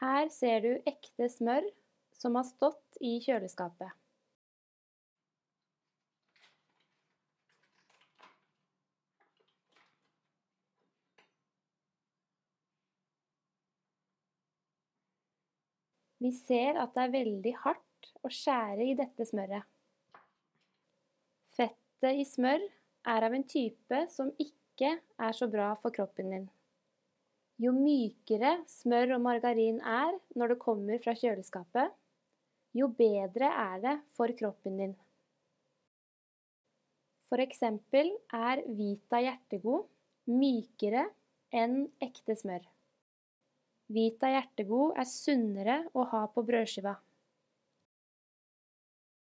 Her ser du ekte smør som har stått i kjøleskapet. Vi ser at det er veldig hardt å skjære i dette smøret. Fettet i smør er av en type som ikke er så bra for kroppen din. Jo mykere smør og margarin er når det kommer fra kjøleskapet, jo bedre er det for kroppen din. For eksempel er Vita hjertegod mykere enn ekte smør. Vita hjertegod er sunnere å ha på brødskiva.